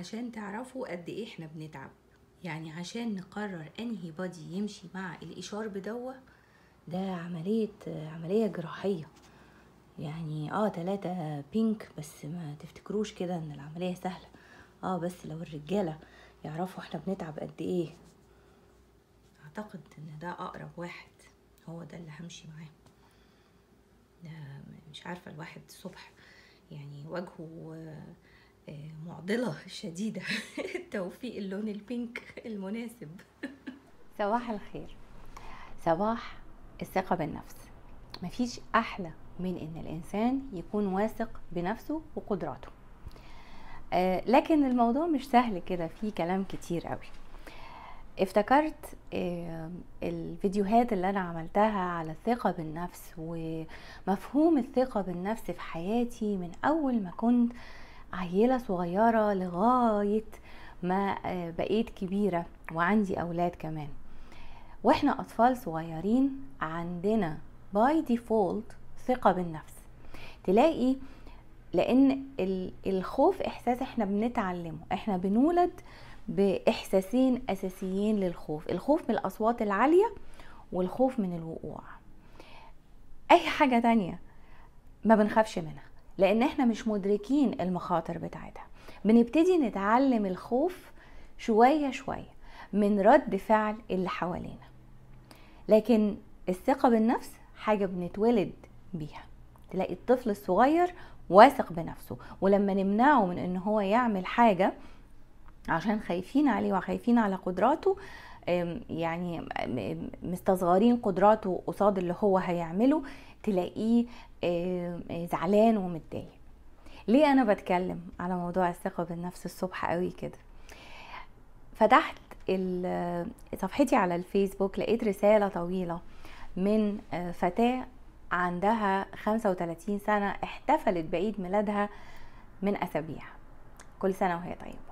عشان تعرفوا قد ايه احنا بنتعب يعني عشان نقرر انهي بادي يمشي مع الاشار بدوه ده عملية عملية جراحية يعني اه تلاتة بينك بس ما تفتكروش كده ان العملية سهلة اه بس لو الرجالة يعرفوا احنا بنتعب قد ايه اعتقد ان ده اقرب واحد هو ده اللي همشي معاه ده مش عارفة الواحد الصبح يعني وجهه آه، معضلة شديدة توفيق اللون البينك المناسب صباح الخير صباح الثقة بالنفس مفيش أحلى من إن الإنسان يكون واثق بنفسه وقدراته آه، لكن الموضوع مش سهل كده في كلام كتير قوي افتكرت آه، الفيديوهات اللي انا عملتها على الثقه بالنفس ومفهوم الثقه بالنفس في حياتي من اول ما كنت عيله صغيره لغايه ما آه، بقيت كبيره وعندي اولاد كمان واحنا اطفال صغيرين عندنا باي ديفولت ثقه بالنفس تلاقي لان الخوف احساس احنا بنتعلمه احنا بنولد باحساسين اساسيين للخوف الخوف من الاصوات العاليه والخوف من الوقوع اي حاجه تانية ما بنخافش منها لان احنا مش مدركين المخاطر بتاعتها بنبتدي نتعلم الخوف شويه شويه من رد فعل اللي حوالينا لكن الثقه بالنفس حاجه بنتولد بيها تلاقي الطفل الصغير واثق بنفسه ولما نمنعه من ان هو يعمل حاجه عشان خايفين عليه وخايفين على قدراته يعني مستصغرين قدراته قصاد اللي هو هيعمله تلاقيه آه، زعلان ومتضايق ليه انا بتكلم على موضوع الثقه بالنفس الصبح قوي كده فتحت آه، صفحتي على الفيسبوك لقيت رساله طويله من آه، فتاه عندها 35 سنه احتفلت بعيد ميلادها من اسابيع كل سنه وهي طيبه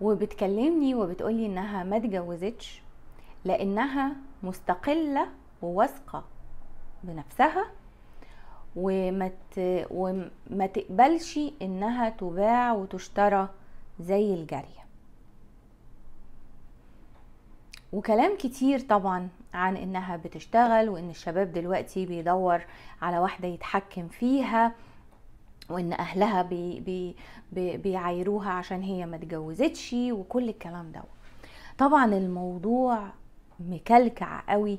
وبتكلمني وبتقولي انها ما اتجوزتش لانها مستقله وواثقه بنفسها وما وما تقبلش انها تباع وتشترى زي الجاريه وكلام كتير طبعا عن انها بتشتغل وان الشباب دلوقتي بيدور على واحده يتحكم فيها وان اهلها بي بي بيعيروها بيعايروها عشان هي ما تجوزتش وكل الكلام ده طبعا الموضوع مكلكع قوي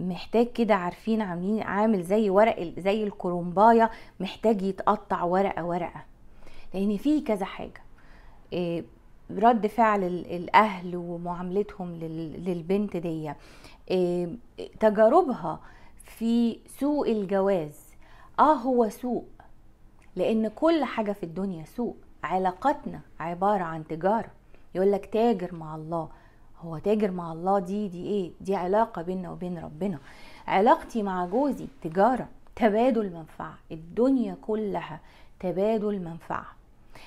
محتاج كده عارفين عاملين عامل زي ورق زي الكرومبايه محتاج يتقطع ورقه ورقه لان في كذا حاجه آه، رد فعل الاهل ومعاملتهم للبنت دي آه، تجاربها في سوق الجواز اه هو سوق لان كل حاجه في الدنيا سوق علاقاتنا عباره عن تجاره يقول لك تاجر مع الله هو تاجر مع الله دي دي ايه دي علاقه بيننا وبين ربنا علاقتي مع جوزي تجاره تبادل منفعه الدنيا كلها تبادل منفعه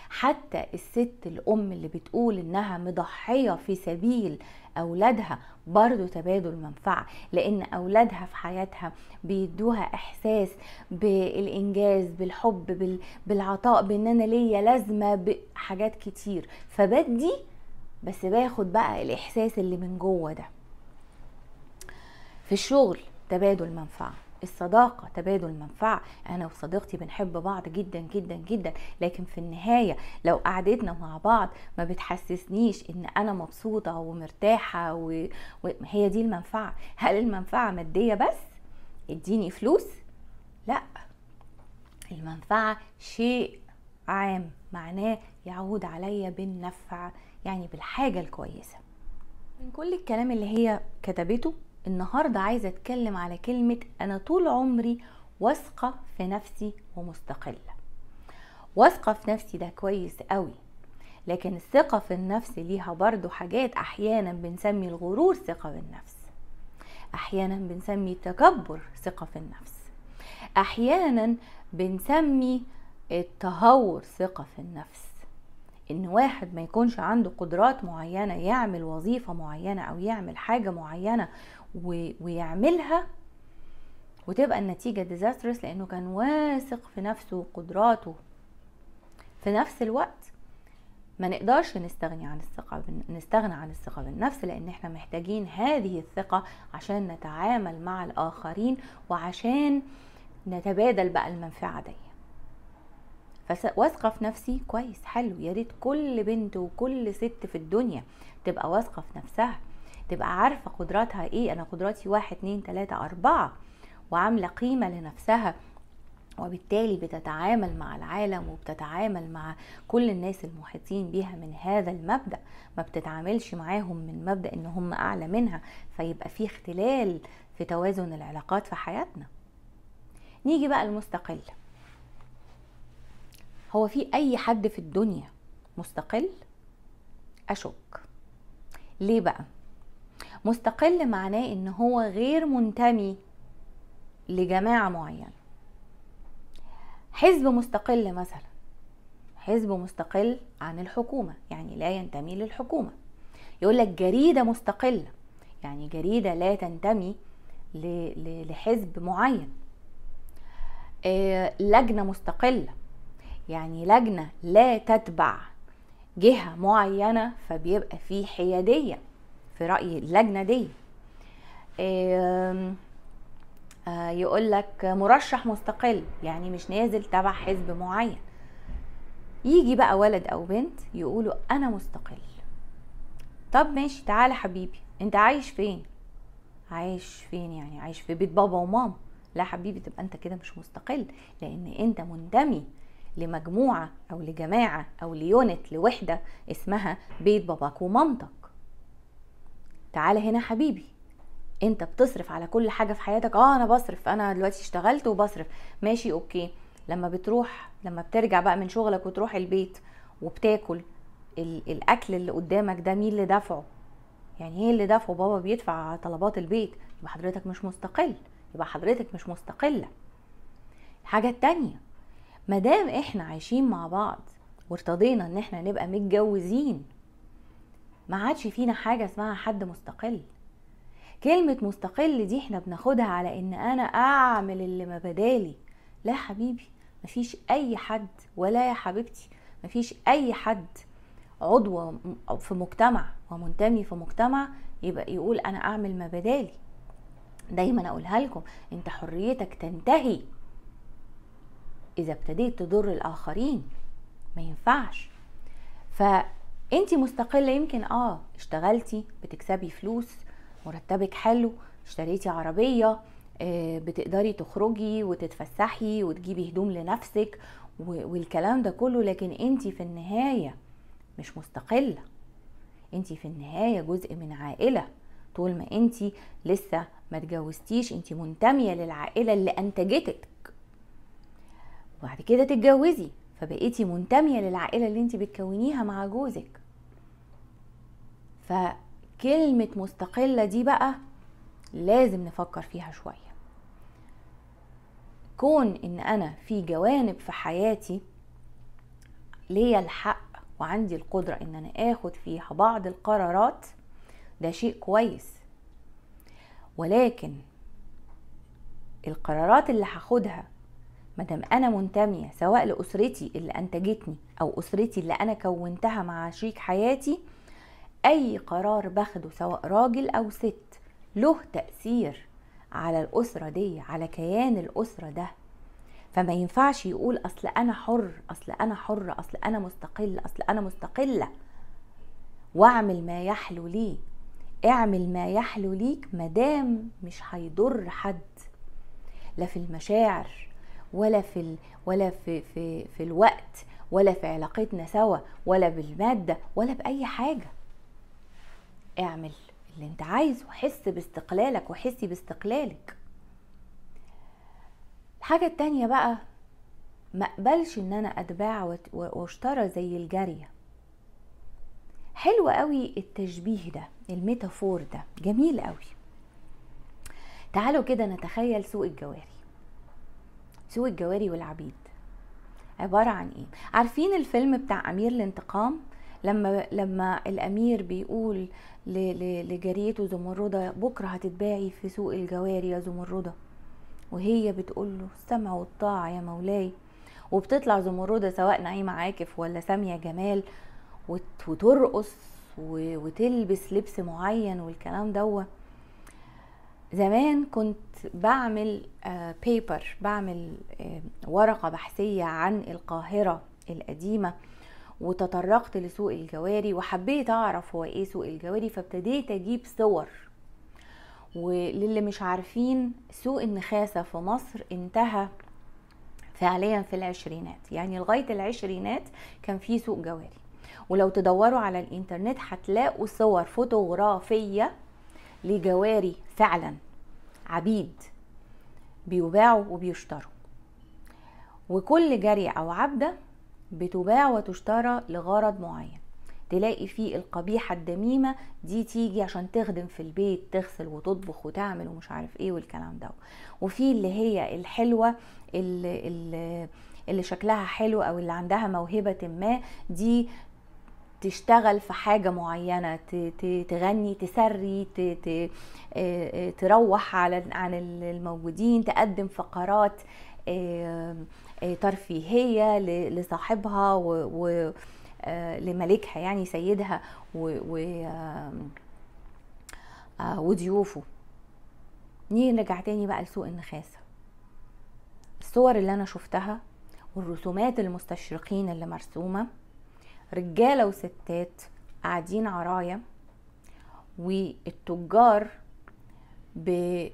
حتى الست الام اللي بتقول انها مضحيه في سبيل اولادها برضو تبادل منفعه لان اولادها في حياتها بيدوها احساس بالانجاز بالحب بالعطاء بان انا ليا لازمه بحاجات كتير فبدي بس باخد بقى الاحساس اللي من جوه ده في الشغل تبادل منفعه الصداقه تبادل منفعه انا وصديقتي بنحب بعض جدا جدا جدا لكن في النهايه لو قعدتنا مع بعض ما بتحسسنيش ان انا مبسوطه ومرتاحه وهي و... دي المنفعه هل المنفعه ماديه بس اديني فلوس لا المنفعه شيء عام معناه يعود عليا بالنفع يعني بالحاجة الكويسة من كل الكلام اللي هي كتبته النهاردة عايزة أتكلم على كلمة أنا طول عمري واثقة في نفسي ومستقلة واثقة في نفسي ده كويس قوي لكن الثقة في النفس ليها برضو حاجات أحيانا بنسمي الغرور ثقة في النفس أحيانا بنسمي تكبر ثقة في النفس أحيانا بنسمي التهور ثقة في النفس ان واحد ما يكونش عنده قدرات معينه يعمل وظيفه معينه او يعمل حاجه معينه ويعملها وتبقى النتيجه ديزاسترس لانه كان واثق في نفسه وقدراته في نفس الوقت ما نقدرش نستغني عن الثقة نستغنى عن الثقة بالنفس لأن احنا محتاجين هذه الثقة عشان نتعامل مع الآخرين وعشان نتبادل بقى المنفعة دي واثقه في نفسي كويس حلو يا ريت كل بنت وكل ست في الدنيا تبقى واثقه في نفسها تبقى عارفه قدراتها ايه انا قدراتي واحد اتنين تلاته اربعه وعامله قيمه لنفسها وبالتالي بتتعامل مع العالم وبتتعامل مع كل الناس المحيطين بيها من هذا المبدا ما بتتعاملش معاهم من مبدا ان هم اعلى منها فيبقى في اختلال في توازن العلاقات في حياتنا نيجي بقى المستقله هو في اي حد في الدنيا مستقل اشك ليه بقى مستقل معناه ان هو غير منتمي لجماعه معينه حزب مستقل مثلا حزب مستقل عن الحكومه يعني لا ينتمي للحكومه يقول لك جريده مستقله يعني جريده لا تنتمي لحزب معين آه، لجنه مستقله يعني لجنة لا تتبع جهة معينة فبيبقى في حيادية في رأي اللجنة دي آه، يقول لك مرشح مستقل يعني مش نازل تبع حزب معين يجي بقى ولد او بنت يقولوا انا مستقل طب ماشي تعالى حبيبي انت عايش فين عايش فين يعني عايش في بيت بابا وماما لا حبيبي تبقى انت كده مش مستقل لان انت منتمي لمجموعة أو لجماعة أو ليونت لوحدة اسمها بيت باباك ومامتك تعالى هنا حبيبي انت بتصرف على كل حاجة في حياتك اه انا بصرف انا دلوقتي اشتغلت وبصرف ماشي اوكي لما بتروح لما بترجع بقى من شغلك وتروح البيت وبتاكل الاكل اللي قدامك ده مين اللي دافعه يعني ايه اللي دافعه بابا بيدفع طلبات البيت يبقى حضرتك مش مستقل يبقى حضرتك مش مستقله الحاجه التانيه مادام احنا عايشين مع بعض وارتضينا ان احنا نبقى متجوزين ما عادش فينا حاجه اسمها حد مستقل كلمه مستقل دي احنا بناخدها على ان انا اعمل اللي ما بدالي لا حبيبي مفيش اي حد ولا يا حبيبتي مفيش اي حد عضو في مجتمع ومنتمي في مجتمع يبقى يقول انا اعمل ما بدالي دايما اقولها لكم انت حريتك تنتهي اذا ابتديت تضر الاخرين ما ينفعش فانت مستقله يمكن اه اشتغلتي بتكسبي فلوس مرتبك حلو اشتريتي عربيه آه، بتقدري تخرجي وتتفسحي وتجيبي هدوم لنفسك والكلام ده كله لكن انت في النهايه مش مستقله انت في النهايه جزء من عائله طول ما انت لسه ما تجوزتيش انت منتميه للعائله اللي انتجتك وبعد كده تتجوزي فبقيتي منتمية للعائلة اللي انت بتكونيها مع جوزك فكلمة مستقلة دي بقى لازم نفكر فيها شوية كون ان انا في جوانب في حياتي ليا الحق وعندي القدرة ان انا اخد فيها بعض القرارات ده شيء كويس ولكن القرارات اللي هاخدها ما دام انا منتميه سواء لاسرتي اللي انتجتني او اسرتي اللي انا كونتها مع شريك حياتي اي قرار باخده سواء راجل او ست له تاثير على الاسره دي على كيان الاسره ده فما ينفعش يقول اصل انا حر اصل انا حر اصل انا مستقل اصل انا مستقله واعمل ما يحلو لي اعمل ما يحلو ليك مادام مش هيضر حد لا في المشاعر ولا في ال... ولا في في في الوقت ولا في علاقتنا سوا ولا بالماده ولا باي حاجه اعمل اللي انت عايزه حس باستقلالك وحسي باستقلالك الحاجه التانية بقى ما اقبلش ان انا اتباع واشترى زي الجاريه حلو قوي التشبيه ده الميتافور ده جميل قوي تعالوا كده نتخيل سوق الجواري سوق الجواري والعبيد عبارة عن ايه عارفين الفيلم بتاع امير الانتقام لما لما الامير بيقول لجاريته زمردة بكرة هتتباعي في سوق الجواري يا زمردة وهي بتقول له السمع والطاعة يا مولاي وبتطلع زمردة سواء نعيمة عاكف ولا سامية جمال وترقص وتلبس لبس معين والكلام دوت زمان كنت بعمل بيبر آه، بعمل آه، ورقة بحثية عن القاهرة القديمة وتطرقت لسوق الجواري وحبيت أعرف هو إيه سوق الجواري فابتديت أجيب صور وللي مش عارفين سوق النخاسة في مصر انتهى فعليا في العشرينات يعني لغاية العشرينات كان في سوق جواري ولو تدوروا على الانترنت هتلاقوا صور فوتوغرافية لجواري فعلا عبيد بيباعوا وبيشتروا وكل جارية أو عبدة بتباع وتشترى لغرض معين تلاقي فيه القبيحة الدميمة دي تيجي عشان تخدم في البيت تغسل وتطبخ وتعمل ومش عارف ايه والكلام ده وفي اللي هي الحلوة اللي, اللي شكلها حلو او اللي عندها موهبة ما دي تشتغل في حاجة معينة تغني تسري آه، آه، تروح على عن الموجودين تقدم فقرات آه، ترفيهية لصاحبها ولملكها يعني سيدها وضيوفه نرجع تاني بقى لسوق النخاسة الصور اللي أنا شفتها والرسومات المستشرقين اللي مرسومة رجاله وستات قاعدين عرايا والتجار ب...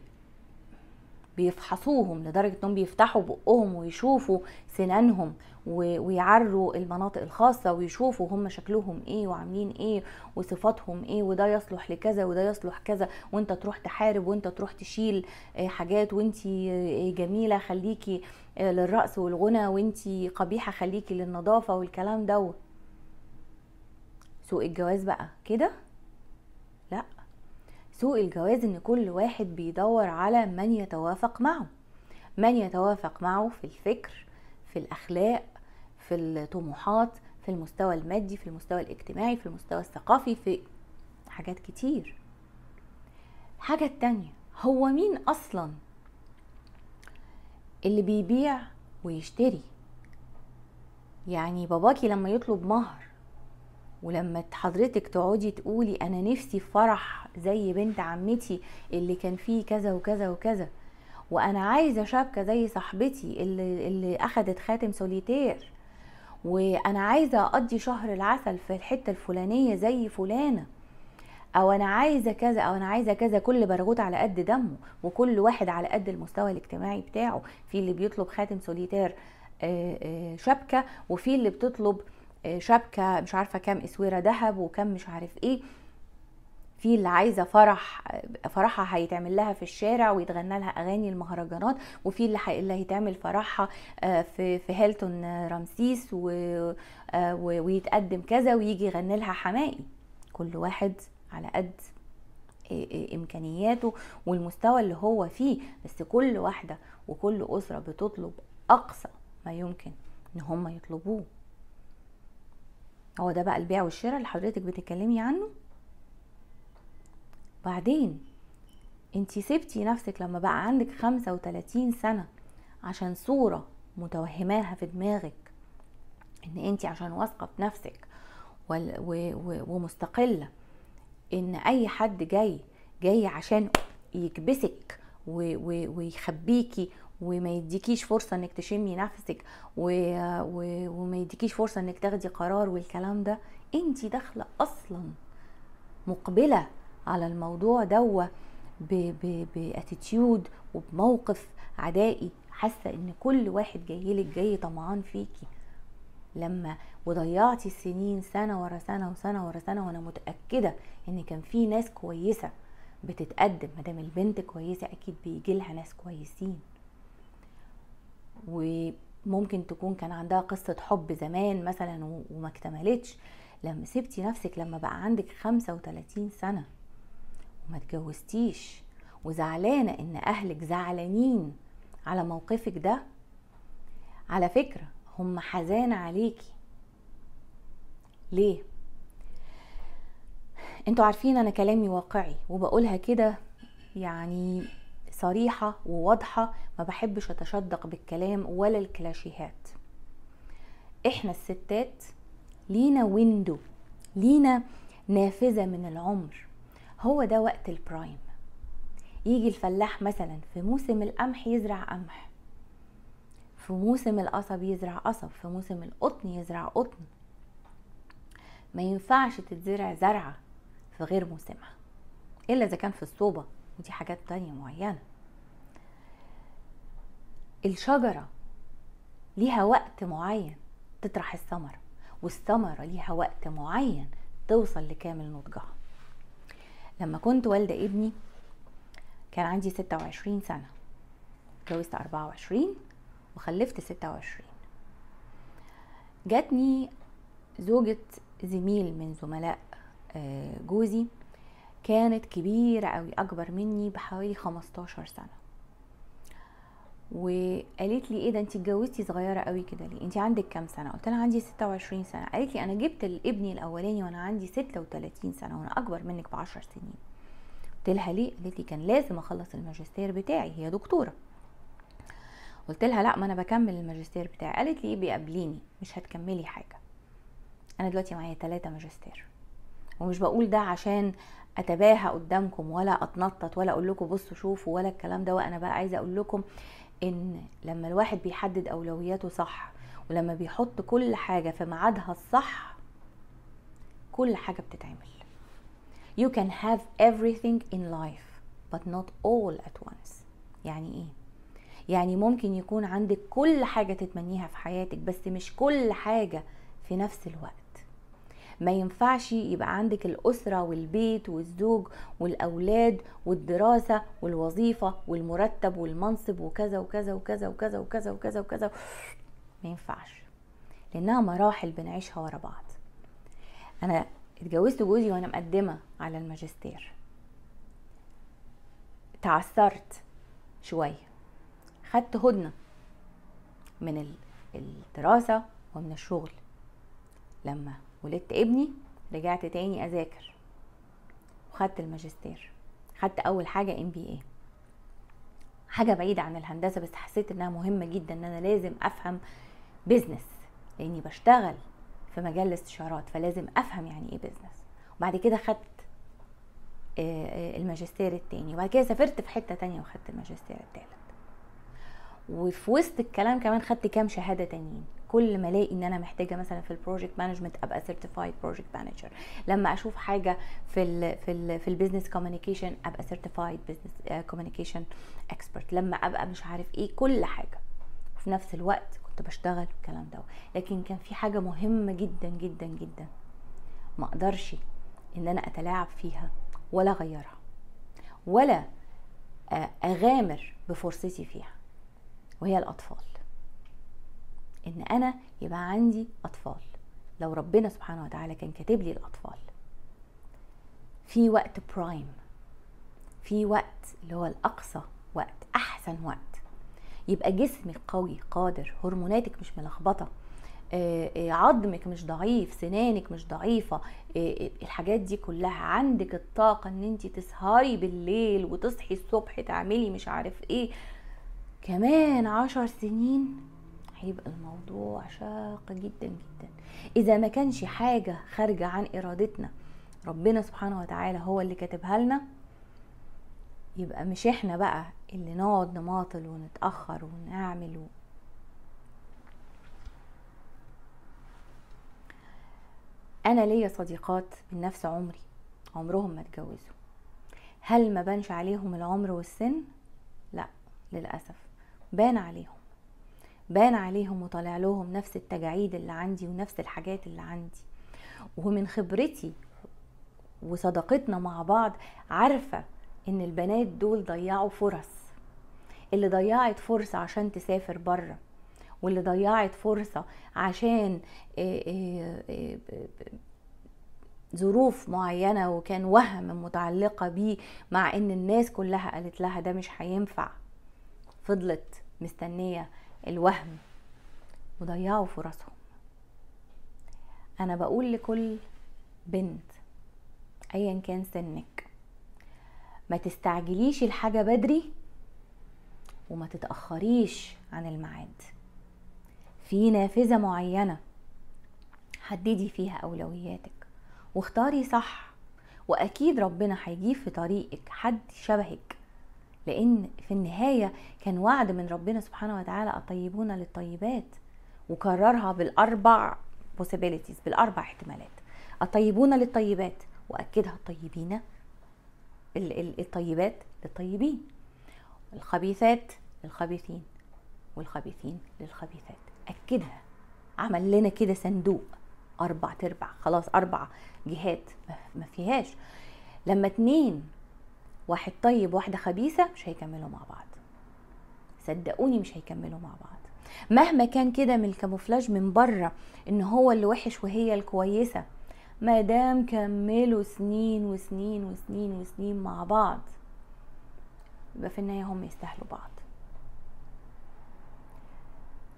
بيفحصوهم لدرجه انهم بيفتحوا بقهم ويشوفوا سنانهم و... ويعروا المناطق الخاصه ويشوفوا هم شكلهم ايه وعاملين ايه وصفاتهم ايه وده يصلح لكذا وده يصلح كذا وانت تروح تحارب وانت تروح تشيل آه، حاجات وانت آه، جميله خليكي آه، للرقص والغنى وانت قبيحه خليكي للنظافه والكلام دوت سوق الجواز بقى كده لا سوق الجواز ان كل واحد بيدور على من يتوافق معه من يتوافق معه في الفكر في الاخلاق في الطموحات في المستوى المادي في المستوى الاجتماعي في المستوى الثقافي في حاجات كتير الحاجة التانية هو مين أصلا اللي بيبيع ويشتري يعني باباكي لما يطلب مهر ولما حضرتك تقعدي تقولي انا نفسي فرح زي بنت عمتي اللي كان فيه كذا وكذا وكذا وانا عايزه شبكه زي صاحبتي اللي اللي اخدت خاتم سوليتير وانا عايزه اقضي شهر العسل في الحته الفلانيه زي فلانه او انا عايزه كذا او انا عايزه كذا كل برغوت على قد دمه وكل واحد على قد المستوى الاجتماعي بتاعه في اللي بيطلب خاتم سوليتير آه، آه، شبكه وفي اللي بتطلب آه، شبكه مش عارفه كام اسوره ذهب وكم مش عارف ايه في اللي عايزه فرح فرحها هيتعمل لها في الشارع ويتغنى لها اغاني المهرجانات وفي اللي, اللي هيتعمل فرحها آه، في في هيلتون رمسيس آه، و... ويتقدم كذا ويجي يغني لها حمائي كل واحد على قد امكانياته والمستوى اللي هو فيه بس كل واحده وكل اسره بتطلب اقصى ما يمكن ان هم يطلبوه هو ده بقى البيع والشراء اللي حضرتك بتتكلمي عنه بعدين انت سبتي نفسك لما بقى عندك 35 سنة عشان صورة متوهماها في دماغك ان انت عشان واثقة في نفسك ومستقلة ان اي حد جاي جاي عشان يكبسك ويخبيكي وما يديكيش فرصه انك تشمي نفسك و... و... وما يديكيش فرصه انك تاخدي قرار والكلام ده انت داخله اصلا مقبله على الموضوع ب... باتيتيود وبموقف عدائي حاسه ان كل واحد جايلك جاي طمعان فيكي لما وضيعتي السنين سنه ورا سنه وسنه ورا سنه وانا متاكده ان كان في ناس كويسه بتتقدم مدام البنت كويسه اكيد بيجي لها ناس كويسين وممكن تكون كان عندها قصة حب زمان مثلا وما اكتملتش لما سبتي نفسك لما بقى عندك 35 سنة وما اتجوزتيش وزعلانة ان اهلك زعلانين على موقفك ده على فكرة هم حزان عليكي ليه؟ انتوا عارفين انا كلامي واقعي وبقولها كده يعني صريحة وواضحة ما بحبش أتشدق بالكلام ولا الكلاشيهات إحنا الستات لينا ويندو لينا نافذة من العمر هو ده وقت البرايم يجي الفلاح مثلا في موسم القمح يزرع قمح في موسم القصب يزرع قصب في موسم القطن يزرع قطن ما ينفعش تتزرع زرعة في غير موسمها إلا إذا كان في الصوبة ودي حاجات تانية معينة الشجرة ليها وقت معين تطرح الثمرة والثمرة ليها وقت معين توصل لكامل نضجها لما كنت والدة ابني كان عندي 26 سنة اتجوزت 24 وخلفت 26 جاتني زوجة زميل من زملاء آه، جوزي كانت كبيرة قوي أكبر مني بحوالي 15 سنة وقالت لي ايه ده انت اتجوزتي صغيره قوي كده ليه انت عندك كام سنه قلت لها عندي 26 سنه قالت لي انا جبت ابني الاولاني وانا عندي 36 سنه وانا اكبر منك ب 10 سنين قلت لها ليه قالت لي كان لازم اخلص الماجستير بتاعي هي دكتوره قلت لها لا ما انا بكمل الماجستير بتاعي قالت لي إيه؟ بيقابليني مش هتكملي حاجه انا دلوقتي معايا ثلاثة ماجستير ومش بقول ده عشان اتباهى قدامكم ولا اتنطط ولا اقول لكم بصوا شوفوا ولا الكلام ده وانا بقى عايزه اقول لكم ان لما الواحد بيحدد اولوياته صح ولما بيحط كل حاجه في ميعادها الصح كل حاجه بتتعمل you can have everything in life but not all at once يعني ايه يعني ممكن يكون عندك كل حاجه تتمنيها في حياتك بس مش كل حاجه في نفس الوقت ما ينفعش يبقى عندك الأسرة والبيت والزوج والأولاد والدراسة والوظيفة والمرتب والمنصب وكذا وكذا وكذا وكذا وكذا وكذا وكذا ما ينفعش لأنها مراحل بنعيشها ورا بعض أنا اتجوزت جوزي وأنا مقدمة على الماجستير تعثرت شوية خدت هدنة من الدراسة ومن الشغل لما ولدت ابني رجعت تاني اذاكر وخدت الماجستير خدت اول حاجه ام بي اي حاجه بعيده عن الهندسه بس حسيت انها مهمه جدا ان انا لازم افهم بيزنس لاني بشتغل في مجال الاستشارات فلازم افهم يعني ايه بيزنس وبعد كده خدت آه، آه، الماجستير التاني وبعد كده سافرت في حته تانية وخدت الماجستير التالت وفي وسط الكلام كمان خدت كام شهاده تانيين كل ما الاقي ان انا محتاجه مثلا في البروجكت مانجمنت ابقى سيرتيفايد بروجكت مانجر لما اشوف حاجه في الـ في الـ في البيزنس كوميونيكيشن ابقى سيرتيفايد بزنس كوميونيكيشن اكسبرت لما ابقى مش عارف ايه كل حاجه وفي نفس الوقت كنت بشتغل الكلام ده لكن كان في حاجه مهمه جدا جدا جدا ما اقدرش ان انا اتلاعب فيها ولا اغيرها ولا آه، اغامر بفرصتي فيها وهي الاطفال ان انا يبقى عندي اطفال لو ربنا سبحانه وتعالى كان كاتب لي الاطفال في وقت برايم في وقت اللي هو الاقصى وقت احسن وقت يبقى جسمك قوي قادر هرموناتك مش ملخبطه آه، آه، عظمك مش ضعيف سنانك مش ضعيفة آه، الحاجات دي كلها عندك الطاقة ان انت تسهري بالليل وتصحي الصبح تعملي مش عارف ايه كمان عشر سنين هيبقى الموضوع شاق جدا جدا اذا ما كانش حاجه خارجه عن ارادتنا ربنا سبحانه وتعالى هو اللي كاتبها لنا يبقى مش احنا بقى اللي نقعد نماطل ونتاخر ونعمل و... انا ليا صديقات من نفس عمري عمرهم ما اتجوزوا هل ما بانش عليهم العمر والسن لا للاسف بان عليهم بان عليهم وطالع لهم نفس التجاعيد اللي عندي ونفس الحاجات اللي عندي ومن خبرتي وصداقتنا مع بعض عارفة ان البنات دول ضيعوا فرص اللي ضيعت فرصة عشان تسافر بره واللي ضيعت فرصة عشان آه، آه، آه، ظروف معينة وكان وهم متعلقة بيه مع ان الناس كلها قالت لها ده مش هينفع فضلت مستنية الوهم وضيعوا فرصهم انا بقول لكل بنت ايا كان سنك ما تستعجليش الحاجه بدري وما تتاخريش عن الميعاد في نافذه معينه حددي فيها اولوياتك واختاري صح واكيد ربنا هيجيب في طريقك حد شبهك لان في النهايه كان وعد من ربنا سبحانه وتعالى الطيبون للطيبات وكررها بالاربع possibilities بالاربع احتمالات الطيبون للطيبات واكدها الطيبين الطيبات للطيبين الخبيثات للخبيثين والخبيثين للخبيثات اكدها عمل لنا كده صندوق اربع تربع خلاص اربع جهات ما فيهاش لما اتنين واحد طيب واحدة خبيثة مش هيكملوا مع بعض صدقوني مش هيكملوا مع بعض مهما كان كده من الكاموفلاج من بره ان هو اللي وحش وهي الكويسة ما دام كملوا سنين وسنين وسنين وسنين مع بعض يبقى في النهاية هم يستاهلوا بعض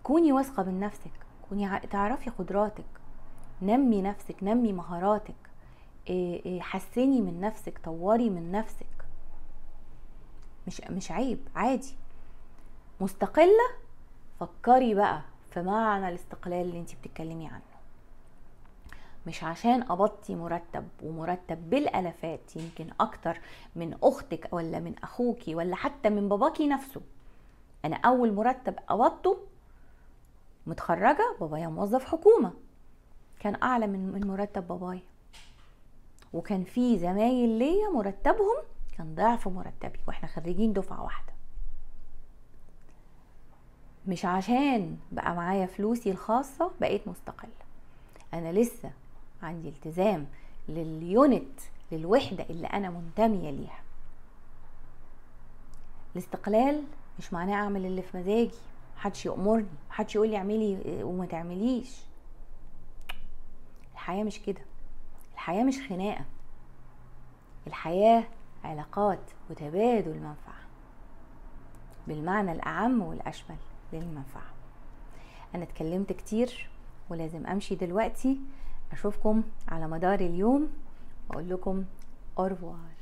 كوني واثقة من نفسك كوني تعرفي قدراتك نمي نفسك نمي مهاراتك إيه، إيه، حسني من نفسك طوري من نفسك مش مش عيب عادي مستقله فكري بقى في معنى الاستقلال اللي انت بتتكلمي عنه مش عشان ابطي مرتب ومرتب بالالافات يمكن اكتر من اختك ولا من اخوكي ولا حتى من باباكي نفسه انا اول مرتب قبضته متخرجه بابايا موظف حكومه كان اعلى من مرتب بابايا وكان في زمايل ليا مرتبهم كان ضعف مرتبي واحنا خريجين دفعه واحده مش عشان بقى معايا فلوسي الخاصه بقيت مستقله انا لسه عندي التزام لليونت للوحده اللي انا منتميه ليها الاستقلال مش معناه اعمل اللي في مزاجي محدش يامرني محدش يقول لي اعملي وما تعمليش الحياه مش كده الحياه مش خناقه الحياه علاقات وتبادل منفعة بالمعنى الأعم والأشمل للمنفعة أنا اتكلمت كتير ولازم أمشي دلوقتي أشوفكم على مدار اليوم وأقول لكم أرفوار